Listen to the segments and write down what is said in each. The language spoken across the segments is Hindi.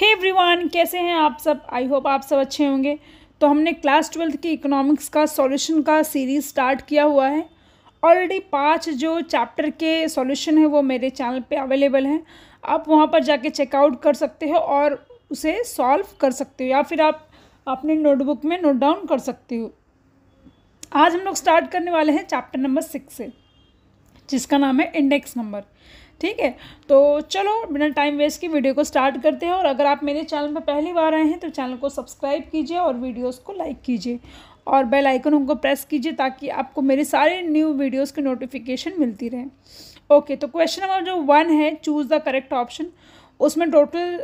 हे एवरीवन कैसे हैं आप सब आई होप आप सब अच्छे होंगे तो हमने क्लास ट्वेल्थ की इकोनॉमिक्स का सॉल्यूशन का सीरीज़ स्टार्ट किया हुआ है ऑलरेडी पांच जो चैप्टर के सॉल्यूशन है वो मेरे चैनल पे अवेलेबल हैं आप वहाँ पर जाके चेकआउट कर सकते हो और उसे सॉल्व कर सकते हो या फिर आप अपने नोटबुक में नोट डाउन कर सकते हो आज हम लोग स्टार्ट करने वाले हैं चैप्टर नंबर सिक्स से जिसका नाम है इंडेक्स नंबर ठीक है तो चलो बिना टाइम वेस्ट के वीडियो को स्टार्ट करते हैं और अगर आप मेरे चैनल पर पहली बार आए हैं तो चैनल को सब्सक्राइब कीजिए और वीडियोज़ को लाइक कीजिए और बेल आइकन उनको प्रेस कीजिए ताकि आपको मेरे सारे न्यू वीडियोज़ की नोटिफिकेशन मिलती रहे ओके तो क्वेश्चन नंबर जो वन है चूज़ द करेक्ट ऑप्शन उसमें टोटल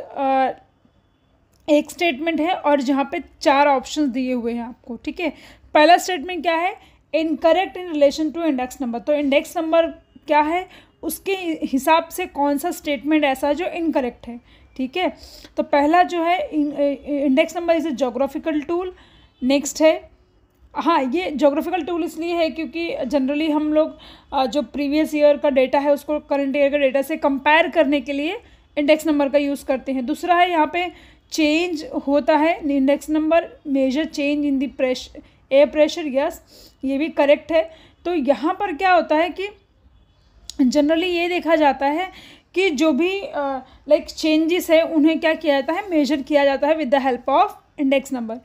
एक स्टेटमेंट है और जहाँ पे चार ऑप्शन दिए हुए हैं आपको ठीक है पहला स्टेटमेंट क्या है incorrect in relation to index number तो इंडेक्स नंबर क्या है उसके हिसाब से कौन सा स्टेटमेंट ऐसा है जो इनकरेक्ट है ठीक है तो पहला जो है index number is a geographical tool next है हाँ ये जोग्राफिकल टूल इसलिए है क्योंकि जनरली हम लोग जो प्रीवियस ईयर का डेटा है उसको करंट ईयर का डेटा से कंपेयर करने के लिए इंडेक्स नंबर का यूज़ करते हैं दूसरा है यहाँ पे चेंज होता है index number measure change in the pressure air pressure yes ये भी करेक्ट है तो यहाँ पर क्या होता है कि जनरली ये देखा जाता है कि जो भी लाइक चेंजेस है उन्हें क्या किया जाता है मेजर किया जाता है with the help of index number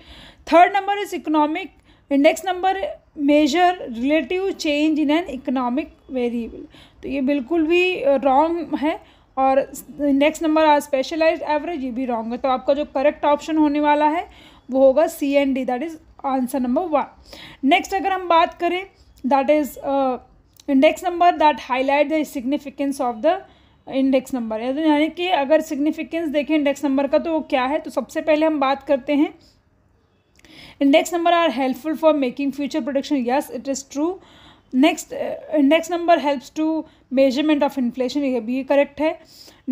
third number is economic index number measure relative change in an economic variable तो ये बिल्कुल भी रॉन्ग है और इंडेक्स नंबर आज स्पेशलाइज एवरेज ये भी रॉन्ग है तो आपका जो करेक्ट ऑप्शन होने वाला है वो होगा C and D that is answer number one next अगर हम बात करें that is index number that highlight the significance of the index number यानी कि अगर सिग्निफिकेंस देखें इंडेक्स नंबर का तो वो क्या है तो सबसे पहले हम बात करते हैं index number are helpful for making future prediction yes it is true next uh, index number helps to measurement of inflation ये भी correct है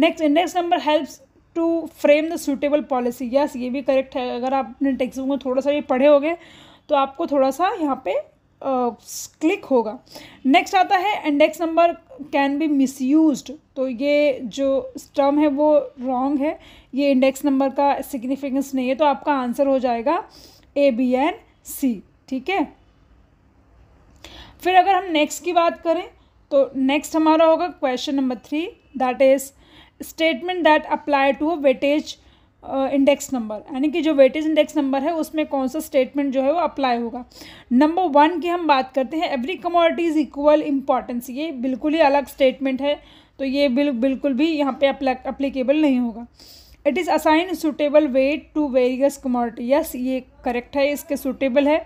next index number helps to frame the suitable policy yes ये भी correct है अगर आपने textbook में थोड़ा सा ये पढ़े होगे तो आपको थोड़ा सा यहाँ पे क्लिक होगा नेक्स्ट आता है index number can be misused तो ये जो टर्म है वो रॉन्ग है ये इंडेक्स नंबर का सिग्निफिकेंस नहीं है तो आपका आंसर हो जाएगा ए बी एन सी ठीक है फिर अगर हम नेक्स्ट की बात करें तो नेक्स्ट हमारा होगा question number three that is statement that apply to a weightage index number यानी कि जो वेटेज इंडेक्स नंबर है उसमें कौन सा स्टेटमेंट जो है वो अप्लाई होगा नंबर वन की हम बात करते हैं every commodity is equal importance ये बिल्कुल ही अलग स्टेटमेंट है तो ये बिल बिल्कुल भी यहाँ पे अप्लीकेबल नहीं होगा it is assign suitable weight to various commodity yes ये करेक्ट है इसके सुटेबल है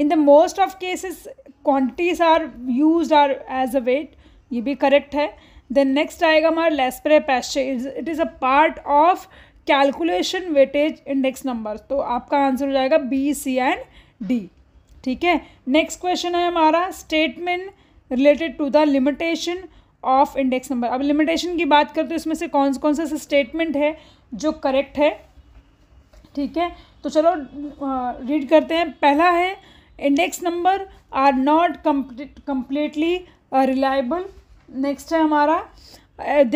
in the most of cases quantities are use are as a weight ये भी करेक्ट है देन नेक्स्ट आएगा हमारा Laspeyres Paasche it is a part of calculation weightage index number तो आपका आंसर हो जाएगा बी सी एंड डी ठीक है नेक्स्ट क्वेश्चन है हमारा statement related to the limitation of index number अब लिमिटेशन की बात करते हैं इसमें से कौन कौन सा स्टेटमेंट है जो करेक्ट है ठीक है तो चलो रीड करते हैं पहला है index number are not completely reliable next है हमारा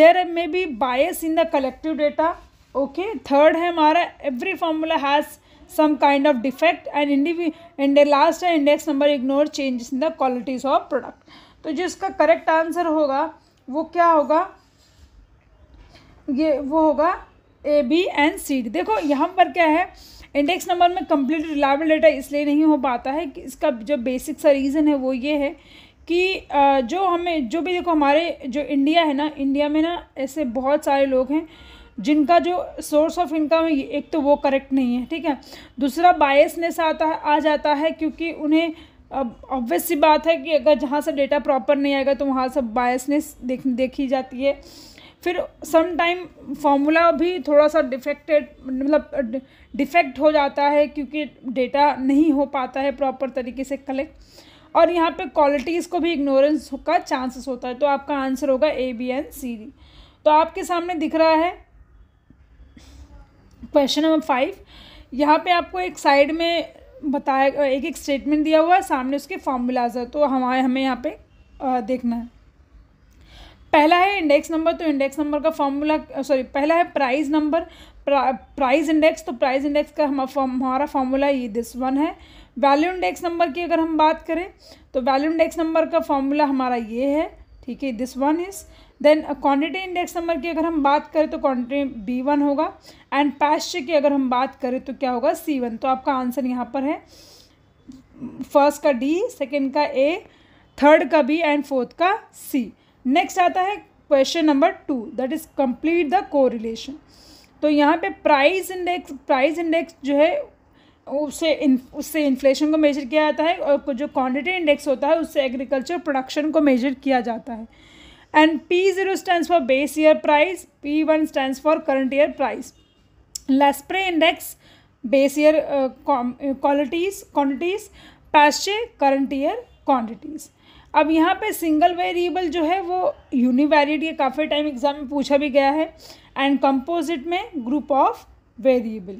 there may be bias in the collective data okay third है हमारा every formula has some kind of defect and इंडिवी एंड लास्ट है index number ignore changes in the qualities of product तो जो इसका करेक्ट आंसर होगा वो क्या होगा ये वो होगा A B and C D देखो यहाँ पर क्या है इंडेक्स नंबर में कंप्लीट रिलायबल डेटा इसलिए नहीं हो पाता है कि इसका जो बेसिक सा रीज़न है वो ये है कि जो हमें जो भी देखो हमारे जो इंडिया है ना इंडिया में ना ऐसे बहुत सारे लोग हैं जिनका जो सोर्स ऑफ इनकम है एक तो वो करेक्ट नहीं है ठीक है दूसरा बायसनेस आता है आ जाता है क्योंकि उन्हें अब ऑब्वियस सी बात है कि अगर जहाँ से डेटा प्रॉपर नहीं आएगा तो वहाँ से बायसनेस देख देखी जाती है फिर सम टाइम फॉर्मूला भी थोड़ा सा डिफेक्टेड मतलब डिफेक्ट हो जाता है क्योंकि डेटा नहीं हो पाता है प्रॉपर तरीके से कलेक्ट और यहाँ पे क्वालिटीज़ को भी इग्नोरेंस का चांसेस होता है तो आपका आंसर होगा A B and C D तो आपके सामने दिख रहा है क्वेश्चन नंबर फाइव यहाँ पे आपको एक साइड में बताया एक एक स्टेटमेंट दिया हुआ है सामने उसके फार्मूलाज है तो हमारे हमें यहाँ पे देखना है पहला है इंडेक्स नंबर तो इंडेक्स नंबर का फार्मूला सॉरी पहला है प्राइस नंबर प्रा, प्राइस इंडेक्स तो प्राइस इंडेक्स का हम हमारा फार्मूला ये दिस वन है वैल्यू इंडेक्स नंबर की अगर हम बात करें तो वैल्यू इंडेक्स नंबर का फार्मूला हमारा ये है ठीक है this one is then quantity index number की अगर हम बात करें तो क्वान्टिटी बी वन होगा एंड पैश्चर की अगर हम बात करें तो क्या होगा सी वन तो आपका आंसर यहाँ पर है फर्स्ट का डी सेकेंड का ए थर्ड का बी एंड फोर्थ का सी नेक्स्ट आता है question number two that is complete the को तो यहाँ पे प्राइस इंडेक्स प्राइस इंडेक्स जो है उससे इन उससे इन्फ्लेशन को मेजर किया जाता है और जो क्वांटिटी इंडेक्स होता है उससे एग्रीकल्चर प्रोडक्शन को मेजर किया जाता है and P0 stands for base year price, P1 stands for current year price. Laspre index base year uh, com, uh, qualities, quantities, Pasche current year quantities. अब यहाँ पे सिंगल वेरिएबल जो है वो यूनिवेरिट ये काफ़ी टाइम एग्जाम में पूछा भी गया है एंड कंपोजिट में ग्रुप ऑफ वेरिएबल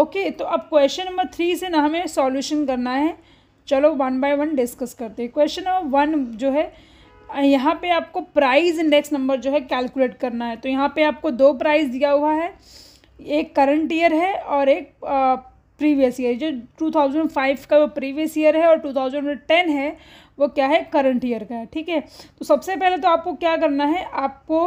ओके तो अब क्वेश्चन नंबर थ्री से ना हमें सॉल्यूशन करना है चलो वन बाय वन डिस्कस करते हैं क्वेश्चन नंबर वन जो है यहाँ पे आपको प्राइस इंडेक्स नंबर जो है कैलकुलेट करना है तो यहाँ पे आपको दो प्राइस दिया हुआ है एक करंट ईयर है और एक प्रीवियस ईयर जो 2005 का वो प्रीवियस ईयर है और 2010 है वो क्या है करंट ईयर का है ठीक है तो सबसे पहले तो आपको क्या करना है आपको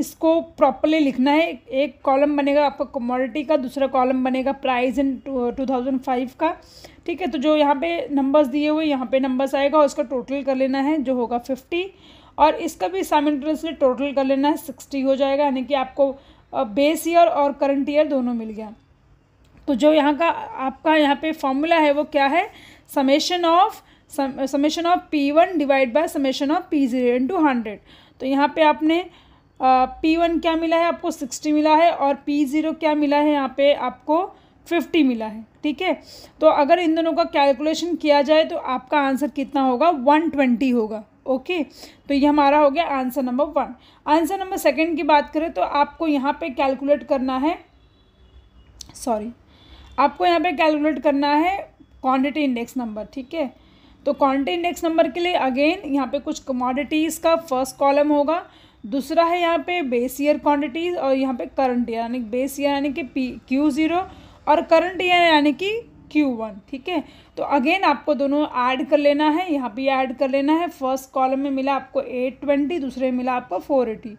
इसको प्रॉपरली लिखना है एक कॉलम बनेगा आपका कमोडिटी का दूसरा कॉलम बनेगा price in two thousand five का ठीक है तो जो यहाँ पे नंबर्स दिए हुए यहाँ पे नंबर्स आएगा और इसका टोटल कर लेना है जो होगा फिफ्टी और इसका भी साइमल्टेनियसली टोटल कर लेना है सिक्सटी हो जाएगा यानी कि आपको बेस ईयर और करंट ईयर दोनों मिल गया तो जो यहाँ का आपका यहाँ पे फॉर्मूला है वो क्या है summation of summation of P one divide by summation of P zero into hundred तो यहाँ पे आपने पी वन क्या मिला है आपको सिक्सटी मिला है और पी ज़ीरो क्या मिला है यहाँ पे आपको फिफ्टी मिला है ठीक है तो अगर इन दोनों का कैलकुलेशन किया जाए तो आपका आंसर कितना होगा वन ट्वेंटी होगा ओके तो ये हमारा हो गया answer number one answer number second की बात करें तो आपको यहाँ पे कैलकुलेट करना है सॉरी आपको यहाँ पे कैलकुलेट करना है क्वांटिटी इंडेक्स नंबर ठीक है तो क्वांटिटी इंडेक्स नंबर के लिए अगेन यहाँ पे कुछ कमोडिटीज़ का फर्स्ट कॉलम होगा दूसरा है यहाँ पे बेस ईयर क्वांटिटीज़ और यहाँ पे करंट यानी बेस ईयर यानी कि पी क्यू ज़ीरो और करंट यानी कि क्यू वन ठीक है तो अगेन आपको दोनों ऐड कर लेना है यहाँ भी ऐड कर लेना है फर्स्ट कॉलम में मिला आपको एट ट्वेंटी दूसरे में मिला आपको फोर एटी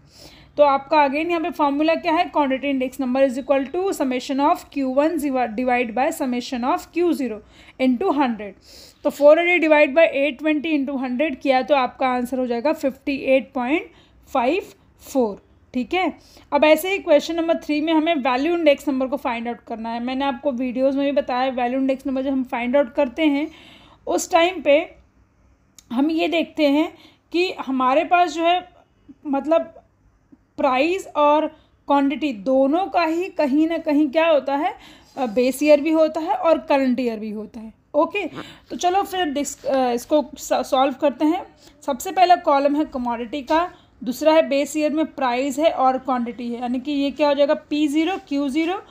तो आपका अगेन यहाँ पे फॉर्मूला क्या है quantity index number is equal to summation of Q one divide by summation of Q zero into hundred तो four eighty divide by eight twenty into hundred किया तो आपका आंसर हो जाएगा fifty eight point five four ठीक है अब ऐसे ही क्वेश्चन नंबर थ्री में हमें वैल्यू इंडेक्स नंबर को फाइंड आउट करना है मैंने आपको वीडियोज़ में भी बताया वैल्यू इंडेक्स नंबर जब हम फाइंड आउट करते हैं उस टाइम पर हम ये देखते हैं कि हमारे पास जो है मतलब प्राइस और क्वांटिटी दोनों का ही कहीं ना कहीं क्या होता है बेस ईयर भी होता है और करंट ईयर भी होता है ओके तो चलो फिर इसको सॉल्व करते हैं सबसे पहला कॉलम है कमोडिटी का दूसरा है बेस ईयर में प्राइस है और क्वांटिटी है यानी कि ये क्या हो जाएगा पी ज़ीरो क्यू ज़ीरो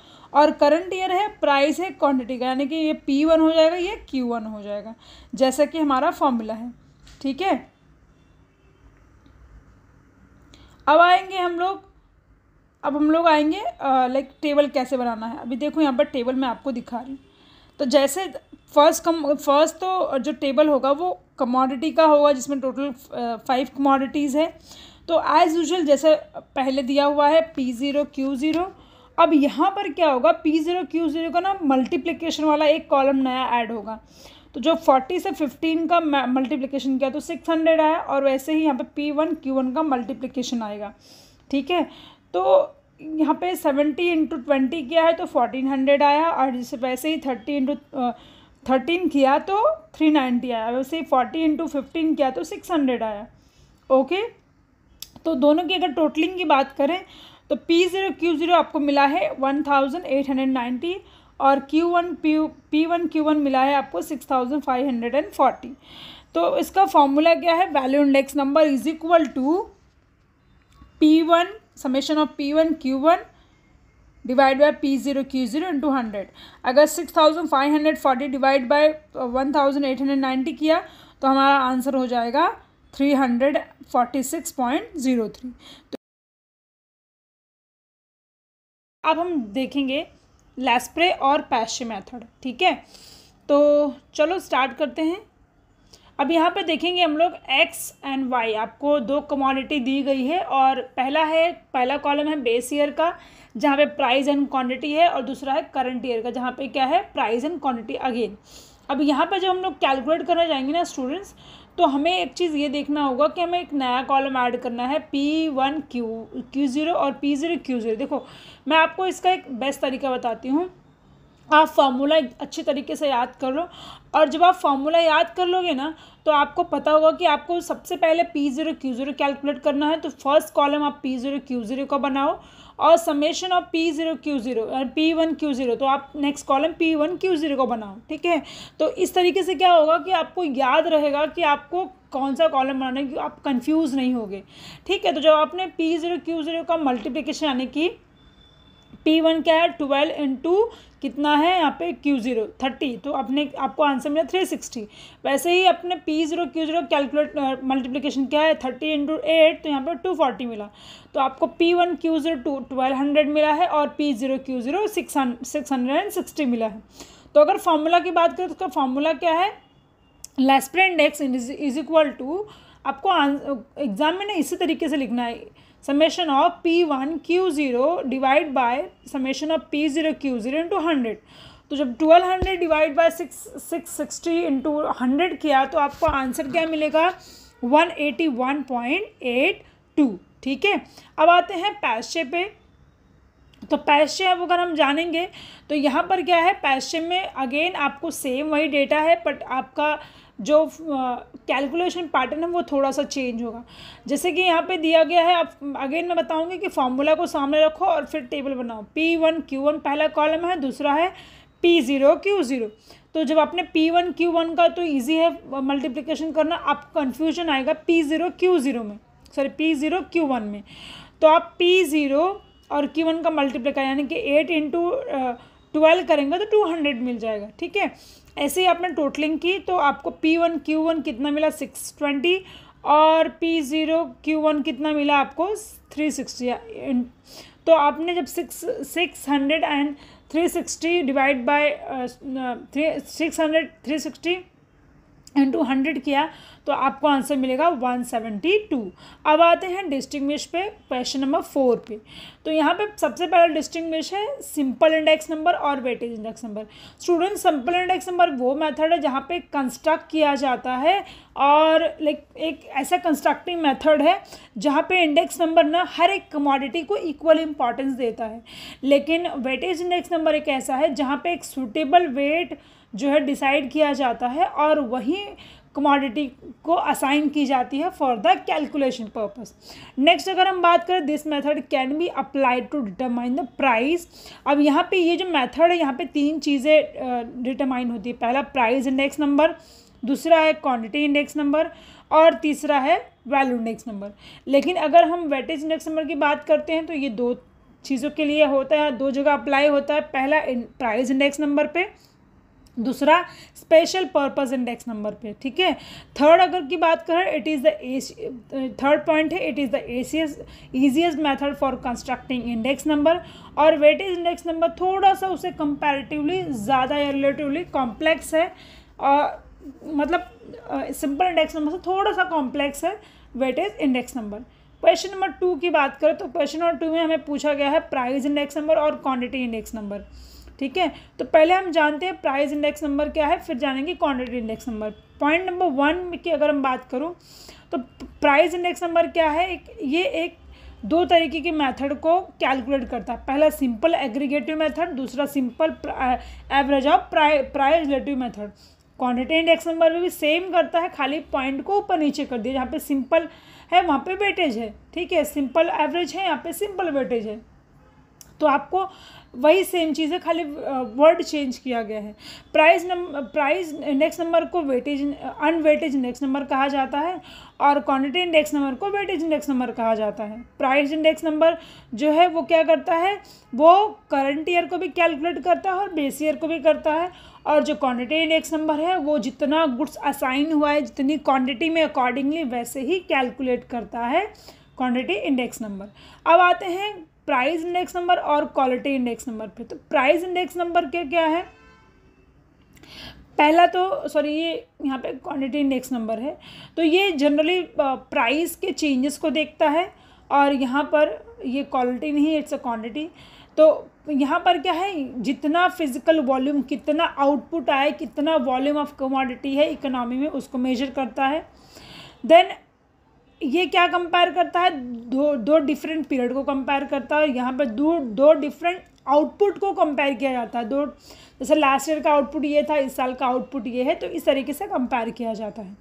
और करंट ईयर है प्राइस है क्वांटिटी का यानी कि ये पी वन हो जाएगा ये क्यू वन हो जाएगा जैसा कि हमारा फॉर्मूला है ठीक है अब आएंगे हम लोग अब हम लोग आएंगे लाइक टेबल कैसे बनाना है अभी देखो यहाँ पर टेबल मैं आपको दिखा रही हूँ तो जैसे फर्स्ट कम फर्स्ट तो जो टेबल होगा वो कमोडिटी का होगा जिसमें टोटल फाइव कमोडिटीज़ है तो एज़ यूजल जैसे पहले दिया हुआ है पी ज़ीरो क्यू ज़ीरो अब यहाँ पर क्या होगा पी ज़ीरो क्यू ज़ीरो का ना मल्टीप्लिकेशन वाला एक कॉलम नया ऐड होगा तो जो फोर्टी से फिफ्टीन का मल्टीप्लिकेशन किया तो सिक्स हंड्रेड आया और वैसे ही यहाँ पे पी वन क्यू वन का मल्टीप्लिकेशन आएगा ठीक है तो यहाँ पे सेवेंटी इंटू ट्वेंटी किया है तो फोर्टीन हंड्रेड आया और जैसे वैसे ही थर्टी इंटू थर्टीन किया तो थ्री नाइन्टी आया वैसे ही फोर्टी इंटू फिफ्टीन किया तो सिक्स हंड्रेड आया ओके तो दोनों की अगर टोटलिंग की बात करें तो पी ज़ीरो क्यू ज़ीरो आपको मिला है one thousand eight hundred ninety और Q one P one Q one मिला है आपको six thousand five hundred and forty तो इसका फॉर्मूला क्या है value index number is equal to P one summation of P one Q one divide by P zero Q zero into hundred अगर six thousand five hundred forty divide by one thousand eight hundred ninety किया तो हमारा आंसर हो जाएगा three hundred forty six point zero three तो अब हम देखेंगे लेस्प्रे और पैशे मेथड ठीक है तो चलो स्टार्ट करते हैं अब यहाँ पे देखेंगे हम लोग एक्स एंड वाई आपको दो कमोडिटी दी गई है और पहला है पहला कॉलम है बेस ईयर का जहाँ पे प्राइस एंड क्वांटिटी है और दूसरा है करंट ईयर का जहाँ पे क्या है प्राइस एंड क्वांटिटी अगेन अब यहाँ पे जब हम लोग कैलकुलेट करना जाएंगे ना स्टूडेंट्स तो हमें एक चीज़ ये देखना होगा कि हमें एक नया कॉलम ऐड करना है P one Q Q zero और पी ज़ीरो क्यू ज़ीरो देखो मैं आपको इसका एक बेस्ट तरीका बताती हूँ आप फार्मूला अच्छे तरीके से याद कर लो और जब आप फार्मूला याद कर लोगे ना तो आपको पता होगा कि आपको सबसे पहले P zero Q zero calculate करना है तो फर्स्ट कॉलम आप पी ज़ीरो क्यू ज़ीरो का बनाओ और summation of P zero Q zero P one Q zero तो आप next column P one Q zero को बनाओ ठीक है तो इस तरीके से क्या होगा कि आपको याद रहेगा कि आपको कौन सा कॉलम बनाना है आप कंफ्यूज नहीं होगे ठीक है तो जब आपने पी ज़ीरो क्यू ज़ीरो का मल्टीप्लिकेशन यानी कि पी वन क्या है ट्वेल्व इंटू कितना है यहाँ पे क्यू जीरो थर्टी तो अपने आपको आंसर मिला थ्री सिक्सटी वैसे ही अपने P zero Q zero calculate multiplication क्या है थर्टी इंटू एट तो यहाँ पे टू फोर्टी मिला तो आपको P one Q zero to twelve hundred मिला है और P zero Q zero six hundred and sixty मिला है तो अगर फार्मूला की बात करें तो उसका फार्मूला क्या है Laspeyres is is equal to आपको एग्जाम में ना इसी तरीके से लिखना है of P one Q zero divide Q0 divided of P zero Q zero into hundred तो जब twelve hundred divide by six six sixty into hundred किया तो आपको आंसर क्या मिलेगा one one eighty point eight two ठीक है अब आते हैं पैसे पे तो पैसे अब अगर हम जानेंगे तो यहाँ पर क्या है पैसे में अगेन आपको सेम वही डेटा है बट आपका जो कैलकुलेशन पैटर्न है वो थोड़ा सा चेंज होगा जैसे कि यहाँ पे दिया गया है आप अगेन मैं बताऊँगी कि फॉर्मूला को सामने रखो और फिर टेबल बनाओ पी वन क्यू वन पहला कॉलम है दूसरा है पी ज़ीरो क्यू ज़ीरो तो जब आपने पी वन क्यू वन का तो ईजी है मल्टीप्लिकेशन करना आप कन्फ्यूजन आएगा पी ज़ीरो क्यू ज़ीरो में sorry P zero Q one में तो आप पी ज़ीरो और क्यू वन का मल्टीप्लाई यानी कि एट इंटू ट्वेल्व करेंगे तो टू हंड्रेड मिल जाएगा ठीक है ऐसे ही आपने टोटलिंग की तो आपको पी वन क्यू वन कितना मिला सिक्स ट्वेंटी और पी ज़ीरो वन कितना मिला आपको थ्री सिक्सटी तो आपने जब six six hundred and three sixty divide by three six hundred three sixty into hundred किया तो आपको आंसर मिलेगा 172 अब आते हैं डिस्टिंग्विश पे क्वेश्चन नंबर फोर पे तो यहाँ पे सबसे पहला डिस्टिंग्विश है सिंपल इंडेक्स नंबर और weightage index number student simple index number वो मेथड है जहाँ पे कंस्ट्रक्ट किया जाता है और लाइक एक ऐसा कंस्ट्रक्टिंग मेथड है जहाँ पे इंडेक्स नंबर ना हर एक कमोडिटी को इक्वल इंपॉर्टेंस देता है लेकिन वेटेज इंडेक्स नंबर एक ऐसा है जहाँ पे एक सूटेबल वेट जो है डिसाइड किया जाता है और वही कमोडिटी को असाइन की जाती है for the calculation purpose next अगर हम बात करें this method can be applied to determine the price अब यहाँ पे ये जो मेथड है यहाँ पे तीन चीज़ें डिटरमाइन होती है पहला प्राइस इंडेक्स नंबर दूसरा है क्वांटिटी इंडेक्स नंबर और तीसरा है वैल्यू इंडेक्स नंबर लेकिन अगर हम वेटेज इंडेक्स नंबर की बात करते हैं तो ये दो चीज़ों के लिए होता है दो जगह अप्लाई होता है पहला प्राइज़ इंडेक्स नंबर पर दूसरा स्पेशल पर्पस इंडेक्स नंबर पे ठीक है थर्ड अगर की बात करें it is the third point है it is the ACS easiest method for constructing index number और वेटेज इंडेक्स नंबर थोड़ा सा उसे कंपैरेटिवली ज़्यादा या रिलेटिवली कॉम्प्लेक्स है और मतलब सिंपल इंडेक्स नंबर से थोड़ा सा कॉम्प्लेक्स है weightage index number question number two की बात करें तो क्वेश्चन नंबर टू में हमें पूछा गया है प्राइज इंडेक्स नंबर और क्वान्टिटी इंडेक्स नंबर ठीक है तो पहले हम जानते हैं प्राइस इंडेक्स नंबर क्या है फिर जानेंगे quantity index number point number one की अगर हम बात करूँ तो प्राइस इंडेक्स नंबर क्या है एक ये एक दो तरीके के मेथड को कैलकुलेट करता है पहला सिंपल एग्रीगेटिव मेथड दूसरा simple average of price relative method quantity index number में भी सेम करता है खाली पॉइंट को ऊपर नीचे कर दिया जहाँ पे सिंपल है वहाँ पे वेटेज है ठीक है सिंपल एवरेज है यहाँ पे सिंपल वेटेज है तो आपको वही सेम चीज़ है खाली वर्ड चेंज किया गया है price number price index number को वेटेज अनवेटेज इंडेक्स नंबर कहा जाता है और क्वांटिटी इंडेक्स नंबर को वेटेज इंडेक्स नंबर कहा जाता है प्राइस इंडेक्स नंबर जो है वो क्या करता है वो करंट ईयर को भी कैलकुलेट करता है और बेस ईयर को भी करता है और जो क्वांटिटी इंडेक्स नंबर है वो जितना गुड्स असाइन हुआ है जितनी क्वांटिटी में अकॉर्डिंगली वैसे ही कैलकुलेट करता है क्वांटिटी इंडेक्स नंबर अब आते हैं प्राइस इंडेक्स नंबर और क्वालिटी इंडेक्स नंबर पे तो प्राइस इंडेक्स नंबर क्या क्या है पहला तो सॉरी ये यहाँ पे क्वांटिटी इंडेक्स नंबर है तो ये जनरली प्राइस के चेंजेस को देखता है और यहाँ पर ये क्वालिटी नहीं इट्स अ क्वांटिटी तो यहाँ पर क्या है जितना फिजिकल वॉल्यूम कितना आउटपुट आए कितना वॉल्यूम ऑफ कमोडिटी है इकोनॉमी में उसको मेजर करता है देन ये क्या कंपेयर करता है दो दो डिफरेंट पीरियड को कंपेयर करता है यहाँ पर दो दो डिफरेंट आउटपुट को कंपेयर किया जाता है दो जैसे लास्ट ईयर का आउटपुट ये था इस साल का आउटपुट ये है तो इस तरीके से कंपेयर किया जाता है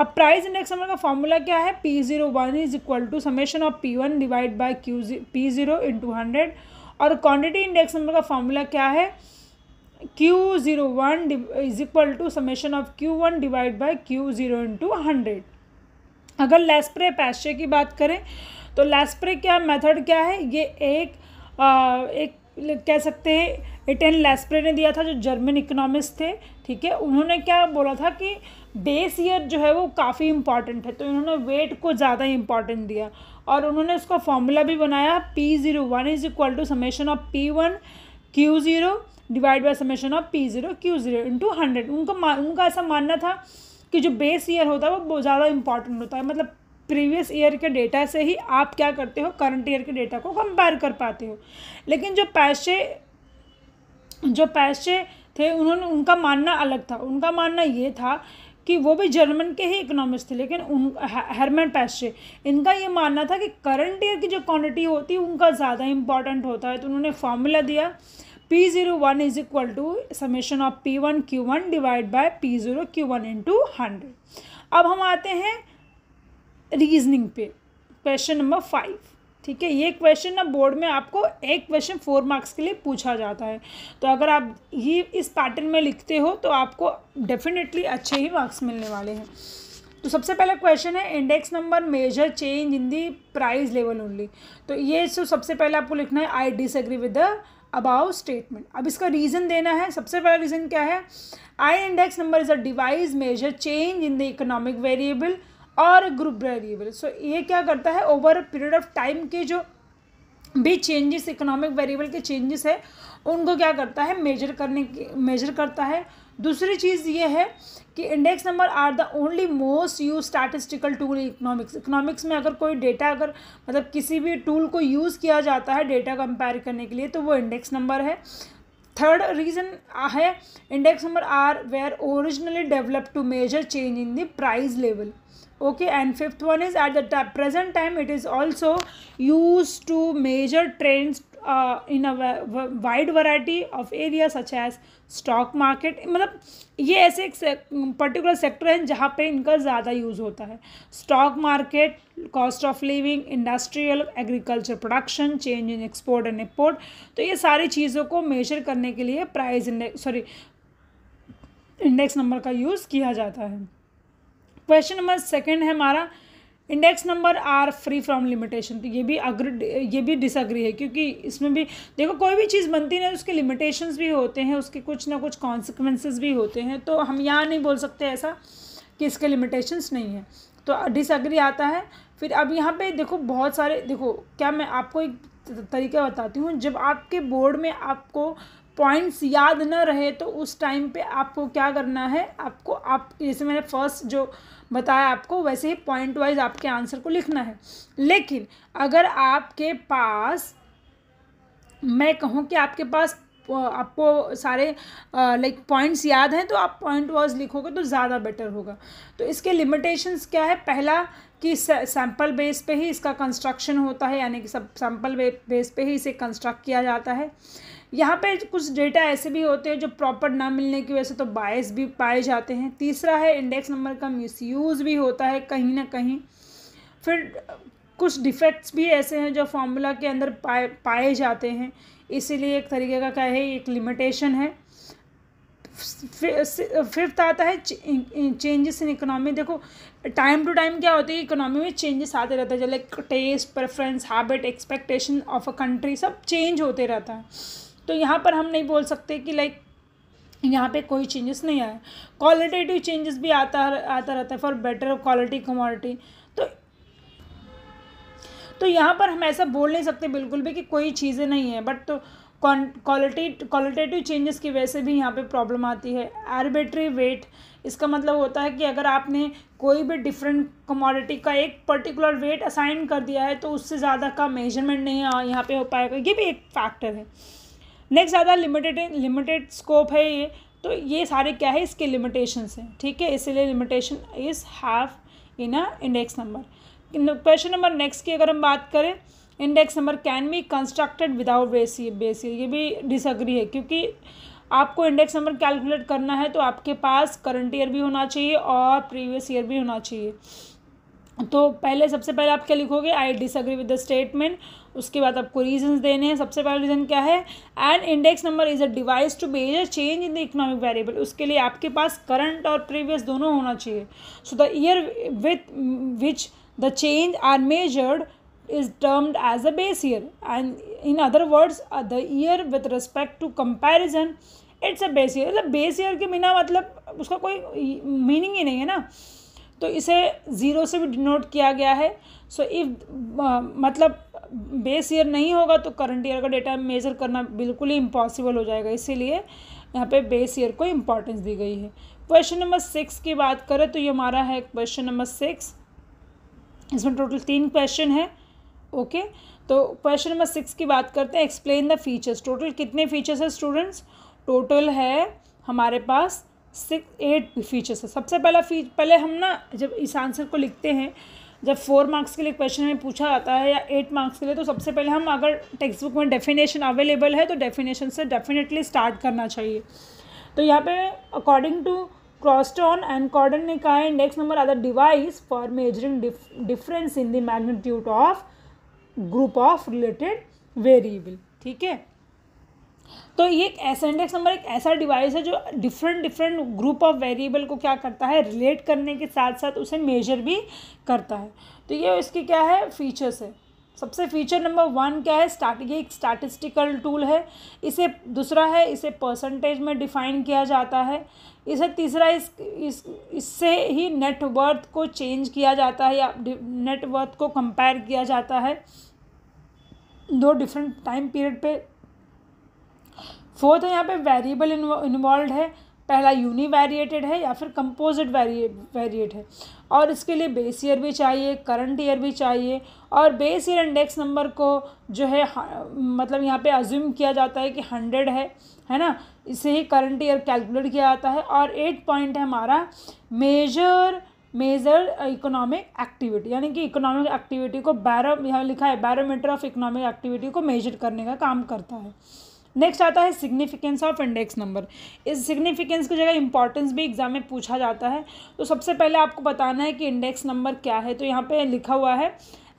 अब प्राइस इंडेक्स नंबर का फॉर्मूला क्या है P zero one is equal to summation of P one divide by Q P zero into hundred और क्वान्टिटी इंडेक्स नंबर का फॉर्मूला क्या है Q zero one is equal to summation of Q one divide by Q zero into hundred अगर लेस्प्रे पैशे की बात करें तो लेस्प्रे क्या मेथड क्या है ये एक आ, एक कह सकते हैं इटेन लेस्प्रे ने दिया था जो जर्मन इकोनॉमिस्ट थे ठीक है उन्होंने क्या बोला था कि बेस ईयर जो है वो काफ़ी इम्पॉर्टेंट है तो इन्होंने वेट को ज़्यादा इम्पॉर्टेंट दिया और उन्होंने उसका फॉर्मूला भी बनाया P zero one is equal to summation of P one Q zero divide by summation of P zero Q zero into hundred उनका उनका ऐसा मानना था कि जो बेस ईयर होता है वो ज़्यादा इंपॉर्टेंट होता है मतलब प्रीवियस ईयर के डेटा से ही आप क्या करते हो करंट ईयर के डेटा को कंपेयर कर पाते हो लेकिन जो पैसे जो पैसे थे उन्होंने उनका मानना अलग था उनका मानना ये था कि वो भी जर्मन के ही इकोनॉमिस्ट थे लेकिन उन हरमन पैसे इनका ये मानना था कि करंट ईयर की जो क्वांटिटी होती है उनका ज़्यादा इंपॉर्टेंट होता है तो उन्होंने फार्मूला दिया P zero one is equal to summation of P one Q one divide by P zero Q one into hundred अब हम आते हैं रीजनिंग पे क्वेश्चन नंबर फाइव ठीक है ये क्वेश्चन ना बोर्ड में आपको एक क्वेश्चन फोर मार्क्स के लिए पूछा जाता है तो अगर आप ये इस पैटर्न में लिखते हो तो आपको डेफिनेटली अच्छे ही मार्क्स मिलने वाले हैं तो सबसे पहला क्वेश्चन है index number measure change in the price level only तो ये सो सबसे पहले आपको लिखना है I disagree with the above statement अब इसका रीज़न देना है सबसे पहला रीज़न क्या है I index number is a device measure change in the economic variable और ग्रुप वेरिएबल सो ये क्या करता है ओवर पीरियड ऑफ टाइम के जो भी चेंजेस इकोनॉमिक वेरिएबल के चेंजेस है उनको क्या करता है मेजर करने के मेजर करता है दूसरी चीज़ ये है कि index number are the only most use statistical tool economics economics में अगर कोई डेटा अगर मतलब किसी भी टूल को यूज़ किया जाता है डेटा कंपेयर करने के लिए तो वो इंडेक्स नंबर है थर्ड रीज़न है index number are were originally develop to measure change in the price level okay and fifth one is at the present time it is also use to measure trends uh, in a wide variety of areas such as stock market मतलब ये ऐसे एक पर्टिकुलर सेक्टर हैं जहाँ पे इनका ज़्यादा यूज़ होता है stock market cost of living industrial agriculture production change in export and import तो ये सारी चीज़ों को मेजर करने के लिए price index sorry index number का यूज़ किया जाता है क्वेश्चन नंबर सेकेंड है हमारा index number are free from limitation तो ये भी अग्र ये भी डिसअग्री है क्योंकि इसमें भी देखो कोई भी चीज़ बनती नहीं उसके लिमिटेशंस भी होते हैं उसके कुछ ना कुछ कॉन्सिक्वेंसेज भी होते हैं तो हम यहाँ नहीं बोल सकते ऐसा कि इसके लिमिटेशंस नहीं है तो डिसअग्री आता है फिर अब यहाँ पे देखो बहुत सारे देखो क्या मैं आपको एक तरीका बताती हूँ जब आपके बोर्ड में आपको पॉइंट्स याद ना रहे तो उस टाइम पे आपको क्या करना है आपको आप जैसे मैंने फर्स्ट जो बताया आपको वैसे ही पॉइंट वाइज आपके आंसर को लिखना है लेकिन अगर आपके पास मैं कहूँ कि आपके पास आपको सारे लाइक पॉइंट्स याद हैं तो आप पॉइंट वाइज लिखोगे तो ज़्यादा बेटर होगा तो इसके लिमिटेशंस क्या है पहला कि सैम्पल बेस पे ही इसका कंस्ट्रक्शन होता है यानी कि सब सैम्पल बेस पे ही इसे कंस्ट्रक्ट किया जाता है यहाँ पे कुछ डेटा ऐसे भी होते हैं जो प्रॉपर ना मिलने की वजह से तो बायस भी पाए जाते हैं तीसरा है इंडेक्स नंबर का मिसयूज़ भी होता है कहीं ना कहीं फिर कुछ डिफेक्ट्स भी ऐसे हैं जो फार्मूला के अंदर पाए पाए जाते हैं इसीलिए एक तरीके का क्या है एक लिमिटेशन है फिफ्थ आता है चेंजेस इन इकोनॉमी देखो टाइम टू टाइम क्या होती है इकोनॉमी में चेंजेस आते रहते हैं जैसे taste preference habit expectation of a country सब चेंज होते रहता है तो यहाँ पर हम नहीं बोल सकते कि लाइक यहाँ पे कोई चेंजेस नहीं आए क्वालिटेटिव चेंजेस भी आता आता रहता है फॉर बेटर क्वालिटी कमोडिटी तो तो यहाँ पर हम ऐसा बोल नहीं सकते बिल्कुल भी कि कोई चीज़ें नहीं है बट तो क्वालिटी क्वालिटेटिव चेंजेस की वजह से भी यहाँ पे प्रॉब्लम आती है आर्बिट्री वेट इसका मतलब होता है कि अगर आपने कोई भी डिफरेंट कमोडिटी का एक पर्टिकुलर वेट असाइन कर दिया है तो उससे ज़्यादा का मेजरमेंट नहीं यहाँ पे हो पाएगा ये भी एक फैक्टर है नेक्स्ट ज़्यादा लिमिटेड लिमिटेड स्कोप है ये तो ये सारे क्या है इसके लिमिटेशन हैं ठीक है इसलिए limitation is half in a index number question number next की अगर हम बात करें index number can be constructed without basis ये भी डिसअग्री है क्योंकि आपको इंडेक्स नंबर कैलकुलेट करना है तो आपके पास करंट ईयर भी होना चाहिए और प्रीवियस ईयर भी होना चाहिए तो पहले सबसे पहले आप क्या लिखोगे I disagree with the statement उसके बाद आपको रीजंस देने हैं सबसे पहला रीज़न क्या है and index number is a device to gauge a change in the economic variable उसके लिए आपके पास करंट और प्रीवियस दोनों होना चाहिए so the year with which the change are measured is termed as a base year and in other words the year with respect to comparison it's a base year मतलब बेस ईयर के बिना मतलब उसका कोई मीनिंग ही नहीं है ना तो इसे ज़ीरो से भी डिनोट किया गया है सो इफ uh, मतलब बेस ईयर नहीं होगा तो करंट ईयर का डेटा मेज़र करना बिल्कुल ही इम्पॉसिबल हो जाएगा इसीलिए यहाँ पे बेस ईयर को इम्पॉर्टेंस दी गई है क्वेश्चन नंबर सिक्स की बात करें तो ये हमारा है क्वेश्चन नंबर सिक्स इसमें टोटल तीन क्वेश्चन है ओके okay? तो क्वेश्चन नंबर सिक्स की बात करते हैं एक्सप्लेन द फीचर्स टोटल कितने फीचर्स हैं स्टूडेंट्स टोटल है हमारे पास सिक्स एट फीचर्स है सबसे पहला फीच पहले हम ना जब इस आंसर को लिखते हैं जब फोर मार्क्स के लिए क्वेश्चन में पूछा आता है या एट मार्क्स के लिए तो सबसे पहले हम अगर टेक्स्ट बुक में डेफिनेशन अवेलेबल है तो डेफिनेशन से डेफिनेटली स्टार्ट करना चाहिए तो यहाँ पे according to Croxton and Cowden ने कहा है index number are the device for measuring difference in the magnitude of group of related variable ठीक है तो ये एक ऐसा इंडेक्स नंबर एक ऐसा डिवाइस है जो different different group of variable को क्या करता है रिलेट करने के साथ साथ उसे मेजर भी करता है तो ये इसके क्या है फीचर्स है सबसे फीचर नंबर वन क्या है ये एक स्टैटिस्टिकल टूल है इसे दूसरा है इसे परसेंटेज में डिफाइन किया जाता है इसे तीसरा इस इस इससे ही नेटवर्थ को चेंज किया जाता है या नेटवर्थ को कंपेयर किया जाता है दो डिफरेंट टाइम पीरियड पे फोर्थ तो है यहाँ पे वेरिएबल इन्वॉल्व है पहला यूनिवेरिएटेड है या फिर कंपोजिट वेरिएट है और इसके लिए बेस ईयर भी चाहिए करंट ईयर भी चाहिए और बेस ईयर इंडेक्स नंबर को जो है मतलब यहाँ पे अज्यूम किया जाता है कि हंड्रेड है है ना इसे ही करंट ईयर कैलकुलेट किया जाता है और एट पॉइंट है हमारा मेजर मेजर इकोनॉमिक एक्टिविटी यानी कि इकोनॉमिक एक्टिविटी को बैरो यहाँ लिखा है बैरोमीटर ऑफ इकोनॉमिक एक्टिविटी को मेजर करने का काम करता है नेक्स्ट आता है सिग्निफिकेंस ऑफ इंडेक्स नंबर इस सिग्निफिकेंस की जगह इंपॉर्टेंस भी एग्जाम में पूछा जाता है तो सबसे पहले आपको बताना है कि इंडेक्स नंबर क्या है तो यहाँ पे लिखा हुआ है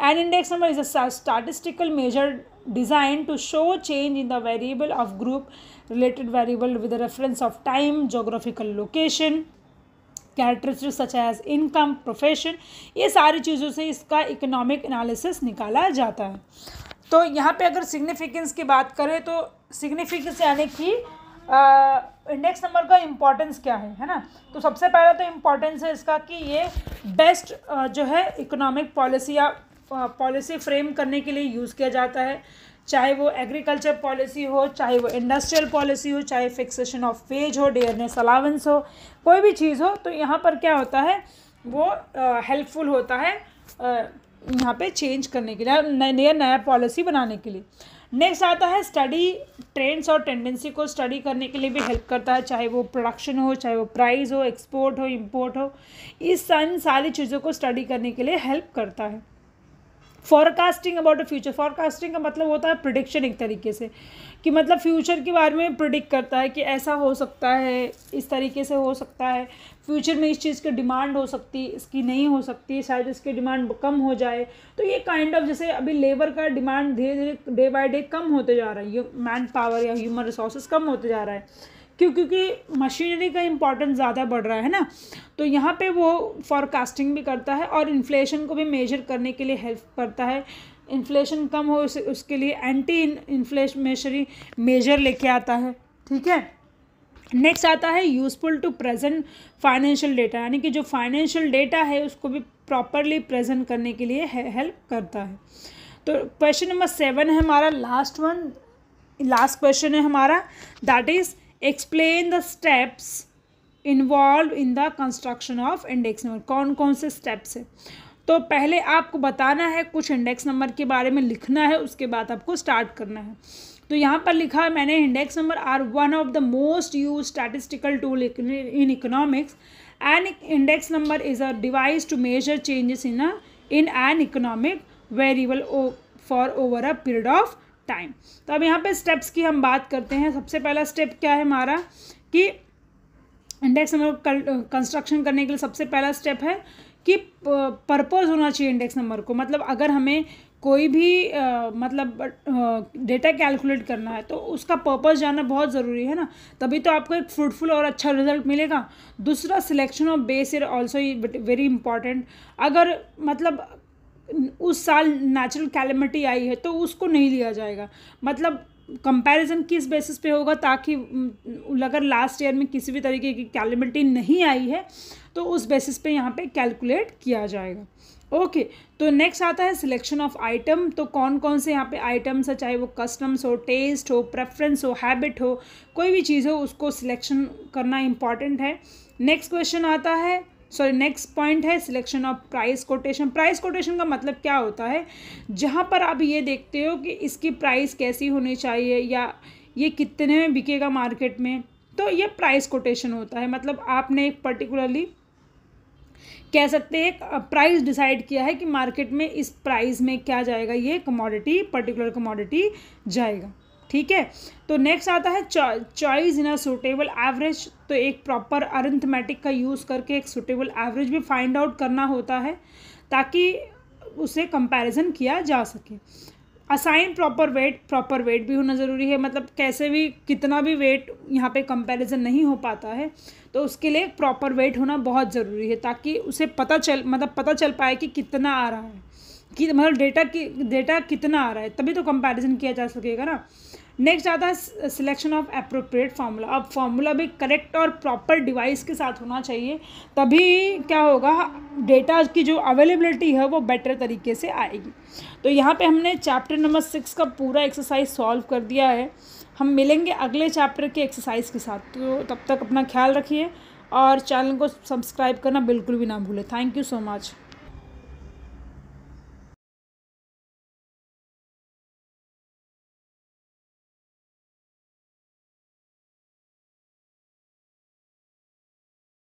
an index number is a statistical measure design to show change in the variable of group related variable with reference of time geographical location characteristic such as income profession ये सारी चीज़ों से इसका इकोनॉमिक एनालिसिस निकाला जाता है तो यहाँ पे अगर सिग्निफिकेंस की बात करें तो सिग्निफिकेंस यानी कि इंडेक्स नंबर का इम्पोर्टेंस क्या है है ना तो सबसे पहला तो इम्पोर्टेंस है इसका कि ये बेस्ट uh, जो है इकोनॉमिक पॉलिसी या पॉलिसी फ्रेम करने के लिए यूज़ किया जाता है चाहे वो एग्रीकल्चर पॉलिसी हो चाहे वो इंडस्ट्रियल पॉलिसी हो चाहे फिक्सेशन ऑफ वेज हो डेयरनेस अलावेंस हो कोई भी चीज़ हो तो यहाँ पर क्या होता है वो हेल्पफुल uh, होता है यहाँ पे चेंज करने के लिए नया नया पॉलिसी बनाने के लिए नेक्स्ट आता है स्टडी ट्रेंड्स और टेंडेंसी को स्टडी करने के लिए भी हेल्प करता है चाहे वो प्रोडक्शन हो चाहे वो प्राइस हो एक्सपोर्ट हो इंपोर्ट हो इस इन सारी चीज़ों को स्टडी करने के लिए हेल्प करता है forecasting about a future forecasting का मतलब होता है प्रडिक्शन एक तरीके से कि मतलब फ्यूचर के बारे में प्रिडिक्ट करता है कि ऐसा हो सकता है इस तरीके से हो सकता है फ्यूचर में इस चीज़ की डिमांड हो सकती इसकी नहीं हो सकती शायद इसकी डिमांड कम हो जाए तो ये काइंड kind ऑफ of जैसे अभी लेबर का डिमांड धीरे धीरे डे बाई डे कम होते जा रहा है मैन पावर या ह्यूमन रिसोर्सेज कम होते जा रहा है क्यों क्योंकि मशीनरी का इम्पॉर्टेंस ज़्यादा बढ़ रहा है ना तो यहाँ पे वो फॉरकास्टिंग भी करता है और इन्फ्लेशन को भी मेजर करने के लिए हेल्प करता है इन्फ्लेशन कम हो उसके लिए एंटी इन्फ्लेशमेशरी मेजर लेके आता है ठीक है नेक्स्ट आता है useful to present financial data यानी कि जो फाइनेंशियल डेटा है उसको भी प्रॉपरली प्रेजेंट करने के लिए हेल्प करता है तो क्वेश्चन नंबर सेवन है हमारा लास्ट वन लास्ट क्वेश्चन है हमारा that is explain the steps involve in the construction of index number कौन कौन से स्टेप्स है तो पहले आपको बताना है कुछ इंडेक्स नंबर के बारे में लिखना है उसके बाद आपको स्टार्ट करना है तो यहाँ पर लिखा है मैंने index number are one of the most use statistical tool in economics and index number is a device to measure changes in a in an economic variable for over a period of time तो अब यहाँ पे स्टेप्स की हम बात करते हैं सबसे पहला स्टेप क्या है हमारा कि इंडेक्स नंबर कंस्ट्रक्शन करने के लिए सबसे पहला स्टेप है कि पर्पज़ होना चाहिए इंडेक्स नंबर को मतलब अगर हमें कोई भी आ, मतलब डेटा कैलकुलेट करना है तो उसका पर्पज़ जानना बहुत ज़रूरी है ना तभी तो आपको एक फ्रूटफुल और अच्छा रिजल्ट मिलेगा दूसरा selection of base is also very important अगर मतलब उस साल नेचुरल कैलमिटी आई है तो उसको नहीं लिया जाएगा मतलब कंपैरिजन किस बेसिस पे होगा ताकि अगर लास्ट ईयर में किसी भी तरीके की कैलिबिलिटी नहीं आई है तो उस बेसिस पे यहाँ पे कैलकुलेट किया जाएगा ओके okay, तो नेक्स्ट आता है सिलेक्शन ऑफ आइटम तो कौन कौन से यहाँ पे आइटम्स है चाहे वो कस्टम्स हो टेस्ट हो प्रेफरेंस हो हैबिट हो कोई भी चीज़ हो उसको सिलेक्शन करना इम्पॉर्टेंट है नेक्स्ट क्वेश्चन आता है सॉरी नेक्स्ट पॉइंट है selection of price quotation price quotation का मतलब क्या होता है जहाँ पर आप ये देखते हो कि इसकी प्राइस कैसी होनी चाहिए या ये कितने में बिकेगा मार्केट में तो ये प्राइस कोटेशन होता है मतलब आपने एक पर्टिकुलरली कह सकते हैं एक प्राइस डिसाइड किया है कि मार्केट में इस प्राइस में क्या जाएगा ये कमोडिटी पर्टिकुलर कमोडिटी जाएगा ठीक है तो नेक्स्ट आता है choice in a suitable average तो एक प्रॉपर अरिथमेटिक का यूज़ करके एक सुटेबल एवरेज भी फाइंड आउट करना होता है ताकि उसे कंपैरिजन किया जा सके assign proper weight proper weight भी होना ज़रूरी है मतलब कैसे भी कितना भी वेट यहाँ पे कंपैरिजन नहीं हो पाता है तो उसके लिए प्रॉपर वेट होना बहुत ज़रूरी है ताकि उसे पता चल मतलब पता चल पाए कि कितना आ रहा है कि मतलब डेटा की डेटा कितना आ रहा है तभी तो कंपैरिजन किया जा सकेगा ना नेक्स्ट आता है सिलेक्शन ऑफ अप्रोप्रिएट फार्मूला अब फार्मूला भी करेक्ट और प्रॉपर डिवाइस के साथ होना चाहिए तभी क्या होगा डेटा की जो अवेलेबिलिटी है वो बेटर तरीके से आएगी तो यहाँ पे हमने चैप्टर नंबर सिक्स का पूरा एक्सरसाइज सॉल्व कर दिया है हम मिलेंगे अगले चैप्टर के एक्सरसाइज के साथ तो तब तक अपना ख्याल रखिए और चैनल को सब्सक्राइब करना बिल्कुल भी ना भूलें थैंक यू सो मच